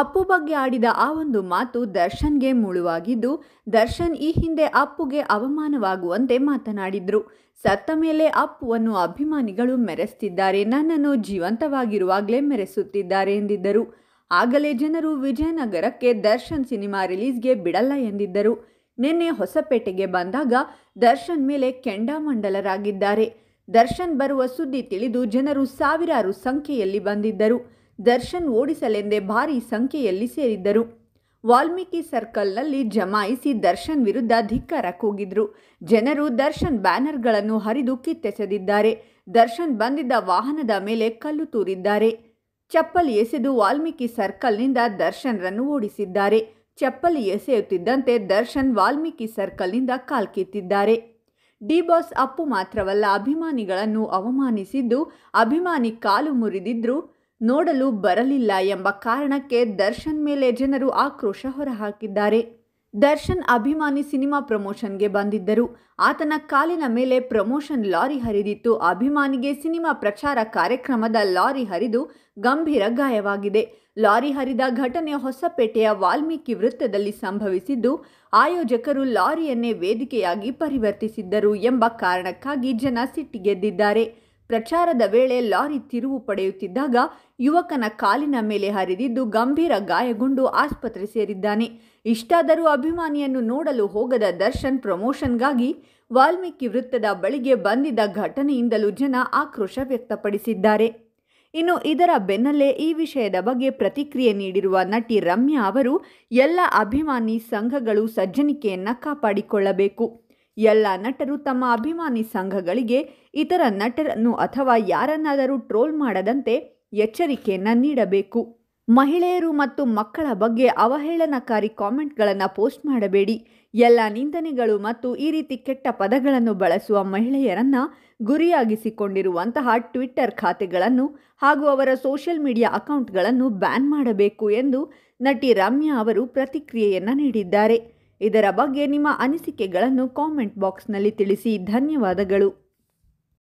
ಅಪ್ಪು ಬಗ್ಗೆ ಆಡಿದ ಆ ಒಂದು ಮಾತು ದರ್ಶನ್ಗೆ ಮುಳುವಾಗಿದ್ದು ದರ್ಶನ್ ಈ ಹಿಂದೆ ಅಪ್ಪುಗೆ ಅವಮಾನವಾಗುವಂತೆ ಮಾತನಾಡಿದ್ರು ಸತ್ತ ಮೇಲೆ ಅಪ್ಪುವನ್ನು ಅಭಿಮಾನಿಗಳು ಮೆರೆಸ್ತಿದ್ದಾರೆ ನನ್ನನ್ನು ಜೀವಂತವಾಗಿರುವಾಗಲೇ ಮೆರೆಸುತ್ತಿದ್ದಾರೆ ಎಂದಿದ್ದರು ಆಗಲೇ ಜನರು ವಿಜಯನಗರಕ್ಕೆ ದರ್ಶನ್ ಸಿನಿಮಾ ರಿಲೀಸ್ಗೆ ಬಿಡಲ್ಲ ಎಂದಿದ್ದರು ನಿನ್ನೆ ಹೊಸಪೇಟೆಗೆ ಬಂದಾಗ ದರ್ಶನ್ ಮೇಲೆ ಕೆಂಡಾಮಂಡಲರಾಗಿದ್ದಾರೆ ದರ್ಶನ್ ಬರುವ ಸುದ್ದಿ ತಿಳಿದು ಜನರು ಸಾವಿರಾರು ಸಂಖ್ಯೆಯಲ್ಲಿ ಬಂದಿದ್ದರು ದರ್ಶನ್ ಓಡಿಸಲೆಂದೇ ಭಾರೀ ಸಂಖ್ಯೆಯಲ್ಲಿ ಸೇರಿದ್ದರು ವಾಲ್ಮೀಕಿ ಸರ್ಕಲ್ನಲ್ಲಿ ಜಮಾಯಿಸಿ ದರ್ಶನ್ ವಿರುದ್ಧ ಧಿಕ್ಕಾರ ಕೂಗಿದ್ರು ಜನರು ದರ್ಶನ್ ಬ್ಯಾನರ್ಗಳನ್ನು ಹರಿದು ಕಿತ್ತೆಸೆದಿದ್ದಾರೆ ದರ್ಶನ್ ಬಂದಿದ್ದ ವಾಹನದ ಮೇಲೆ ಕಲ್ಲು ತೂರಿದ್ದಾರೆ ಚಪ್ಪಲಿ ಎಸೆದು ವಾಲ್ಮೀಕಿ ಸರ್ಕಲ್ನಿಂದ ದರ್ಶನ್ರನ್ನು ಓಡಿಸಿದ್ದಾರೆ ಚಪ್ಪಲಿ ಎಸೆಯುತ್ತಿದ್ದಂತೆ ದರ್ಶನ್ ವಾಲ್ಮೀಕಿ ಸರ್ಕಲ್ನಿಂದ ಕಾಲ್ಕಿತ್ತಿದ್ದಾರೆ ಡಿ ಬಾಸ್ ಅಪ್ಪು ಮಾತ್ರವಲ್ಲ ಅಭಿಮಾನಿಗಳನ್ನು ಅವಮಾನಿಸಿದ್ದು ಅಭಿಮಾನಿ ಕಾಲು ಮುರಿದಿದ್ರು ನೋಡಲು ಬರಲಿಲ್ಲ ಎಂಬ ಕಾರಣಕ್ಕೆ ದರ್ಶನ್ ಮೇಲೆ ಜನರು ಆಕ್ರೋಶ ಹೊರಹಾಕಿದ್ದಾರೆ ದರ್ಶನ್ ಅಭಿಮಾನಿ ಸಿನಿಮಾ ಪ್ರಮೋಷನ್ಗೆ ಬಂದಿದ್ದರು ಆತನ ಕಾಲಿನ ಮೇಲೆ ಪ್ರಮೋಷನ್ ಲಾರಿ ಹರಿದಿತ್ತು ಅಭಿಮಾನಿಗೆ ಸಿನಿಮಾ ಪ್ರಚಾರ ಕಾರ್ಯಕ್ರಮದ ಲಾರಿ ಹರಿದು ಗಂಭೀರ ಗಾಯವಾಗಿದೆ ಲಾರಿ ಹರಿದ ಘಟನೆ ಹೊಸಪೇಟೆಯ ವಾಲ್ಮೀಕಿ ವೃತ್ತದಲ್ಲಿ ಸಂಭವಿಸಿದ್ದು ಆಯೋಜಕರು ಲಾರಿಯನ್ನೇ ವೇದಿಕೆಯಾಗಿ ಪರಿವರ್ತಿಸಿದ್ದರು ಎಂಬ ಕಾರಣಕ್ಕಾಗಿ ಜನ ಸಿಟ್ಟಿಗೆದ್ದಿದ್ದಾರೆ ಪ್ರಚಾರದ ವೇಳೆ ಲಾರಿ ತಿರುವು ಪಡೆಯುತ್ತಿದ್ದಾಗ ಯುವಕನ ಕಾಲಿನ ಮೇಲೆ ಹರಿದಿದ್ದು ಗಂಭೀರ ಗಾಯಗೊಂಡು ಆಸ್ಪತ್ರೆ ಸೇರಿದ್ದಾನೆ ಇಷ್ಟಾದರೂ ಅಭಿಮಾನಿಯನ್ನು ನೋಡಲು ಹೋಗದ ದರ್ಶನ್ ಪ್ರಮೋಷನ್ಗಾಗಿ ವಾಲ್ಮೀಕಿ ವೃತ್ತದ ಬಳಿಗೆ ಬಂದಿದ್ದ ಘಟನೆಯಿಂದಲೂ ಜನ ಆಕ್ರೋಶ ವ್ಯಕ್ತಪಡಿಸಿದ್ದಾರೆ ಇನ್ನು ಇದರ ಬೆನ್ನಲ್ಲೇ ಈ ವಿಷಯದ ಬಗ್ಗೆ ಪ್ರತಿಕ್ರಿಯೆ ನೀಡಿರುವ ನಟಿ ರಮ್ಯಾ ಅವರು ಎಲ್ಲ ಅಭಿಮಾನಿ ಸಂಘಗಳು ಸಜ್ಜನಿಕೆಯನ್ನು ಕಾಪಾಡಿಕೊಳ್ಳಬೇಕು ಎಲ್ಲ ನಟರು ತಮ್ಮ ಅಭಿಮಾನಿ ಸಂಘಗಳಿಗೆ ಇತರ ನಟರನ್ನು ಅಥವಾ ಯಾರನ್ನಾದರೂ ಟ್ರೋಲ್ ಮಾಡದಂತೆ ಎಚ್ಚರಿಕೆಯನ್ನು ನೀಡಬೇಕು ಮಹಿಳೆಯರು ಮತ್ತು ಮಕ್ಕಳ ಬಗ್ಗೆ ಅವಹೇಳನಕಾರಿ ಕಾಮೆಂಟ್ಗಳನ್ನು ಪೋಸ್ಟ್ ಮಾಡಬೇಡಿ ಎಲ್ಲ ನಿಂದನೆಗಳು ಮತ್ತು ಈ ರೀತಿ ಕೆಟ್ಟ ಪದಗಳನ್ನು ಬಳಸುವ ಮಹಿಳೆಯರನ್ನು ಗುರಿಯಾಗಿಸಿಕೊಂಡಿರುವಂತಹ ಟ್ವಿಟ್ಟರ್ ಖಾತೆಗಳನ್ನು ಹಾಗೂ ಅವರ ಸೋಷಿಯಲ್ ಮೀಡಿಯಾ ಅಕೌಂಟ್ಗಳನ್ನು ಬ್ಯಾನ್ ಮಾಡಬೇಕು ಎಂದು ನಟಿ ರಮ್ಯಾ ಅವರು ಪ್ರತಿಕ್ರಿಯೆಯನ್ನು ನೀಡಿದ್ದಾರೆ ಇದರ ಬಗ್ಗೆ ನಿಮ್ಮ ಅನಿಸಿಕೆಗಳನ್ನು ಕಾಮೆಂಟ್ ಬಾಕ್ಸ್ನಲ್ಲಿ ತಿಳಿಸಿ ಧನ್ಯವಾದಗಳು